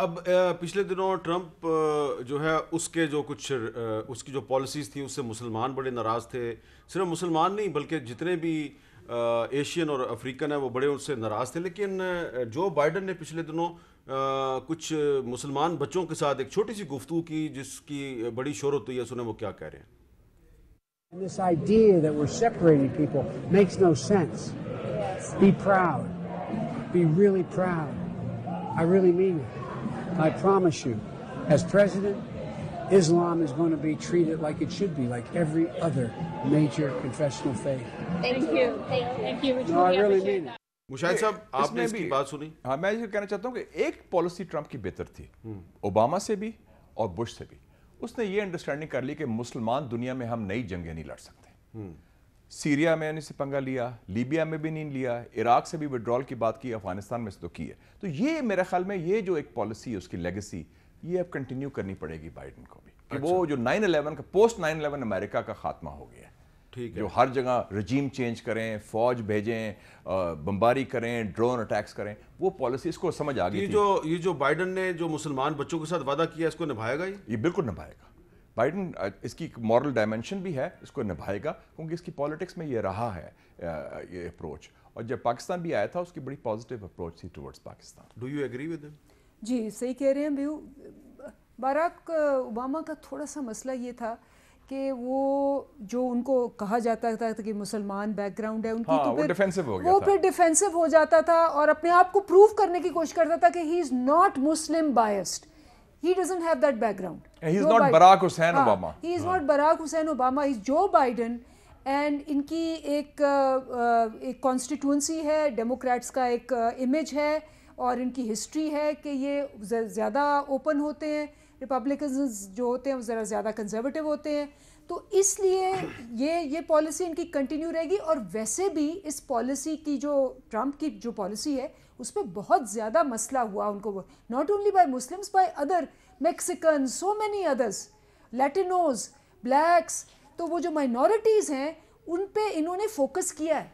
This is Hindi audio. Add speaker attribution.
Speaker 1: अब पिछले दिनों ट्रंप जो है उसके जो कुछ उसकी जो पॉलिसीज़ थी उससे मुसलमान बड़े नाराज़ थे सिर्फ मुसलमान नहीं बल्कि जितने भी एशियन और अफ्रीकन है वो बड़े उससे नाराज़ थे लेकिन जो बाइडन ने पिछले दिनों कुछ मुसलमान बच्चों के साथ एक छोटी सी गुफ्तु की जिसकी बड़ी शोरत हुई है सुने वो क्या कह
Speaker 2: रहे हैं And this idea that we're separating people makes no sense. Be proud. Be really proud. I really mean it. I promise you, as president, Islam is going to be treated like it should be, like every other major confessional faith.
Speaker 3: Thank you. Thank you. Thank you.
Speaker 2: no, I really mean it.
Speaker 4: Mushahid साहब आपने इसकी बात सुनी हाँ मैं ये कहना चाहता हूँ कि एक पॉलिसी ट्रंप की बेहतर थी ओबामा से भी और बुश से भी उसने ये अंडरस्टैंडिंग कर ली कि मुसलमान दुनिया में हम नई जंगें नहीं लड़ सकते सीरिया में से पंगा लिया लीबिया में भी नहीं लिया इराक से भी विड्रॉल की बात की अफगानिस्तान में से तो की है तो ये मेरे ख्याल में ये जो एक पॉलिसी है उसकी लेगेसी ये अब कंटिन्यू करनी पड़ेगी बाइडन को भी कि अच्छा। वो जो 9/11 का पोस्ट 9/11 अमेरिका का खात्मा हो गया ठीक है जो हर जगह रजीम चेंज करें फौज भेजें बमबारी करें ड्रोन अटैक्स करें वो पॉलिसी इसको समझ आ गई तो ये जो ये जो बाइडन ने जो मुसलमान बच्चों के साथ वादा किया इसको निभाएगा ये, ये बिल्कुल निभाएगा बाइडन इसकी मॉरल डायमेंशन भी है इसको निभाएगा क्योंकि इसकी पॉलिटिक्स में ये रहा है ये अप्रोच और जब पाकिस्तान भी आया था उसकी बड़ी पॉजिटिव अप्रोच थी towards Pakistan do you agree with
Speaker 3: जी सही कह रहे हैं व्यू बाराक ओबामा का थोड़ा सा मसला ये था कि वो जो उनको कहा जाता था कि मुसलमान बैकग्राउंड है उनकी हाँ, तो वो डिफेंसिव हो गया वो फिर डिफेंसिव हो जाता था और अपने आप को प्रूव करने की कोशिश करता था कि he is not Muslim biased He doesn't have that background. And he's Joe not Biden. Barack Hussein हाँ, Obama. He is not Barack Hussein Obama. He's Joe Biden. And इनकी एक एक कॉन्स्टिट्यूंसी है डेमोक्रेट्स का एक इमेज है और इनकी हिस्ट्री है कि ये ज़्यादा ओपन होते हैं रिपब्लिकन जो होते हैं वो ज़रा ज़्यादा कंजर्वेटिव होते हैं तो इसलिए ये ये पॉलिसी इनकी कंटिन्यू रहेगी और वैसे भी इस पॉलिसी की जो ट्रंप की जो पॉलिसी है उस पर बहुत ज़्यादा मसला हुआ उनको not only by Muslims by other Mexican so many others Latinos blacks तो वो जो माइनॉरिटीज़ हैं उन पे इन्होंने फोकस किया है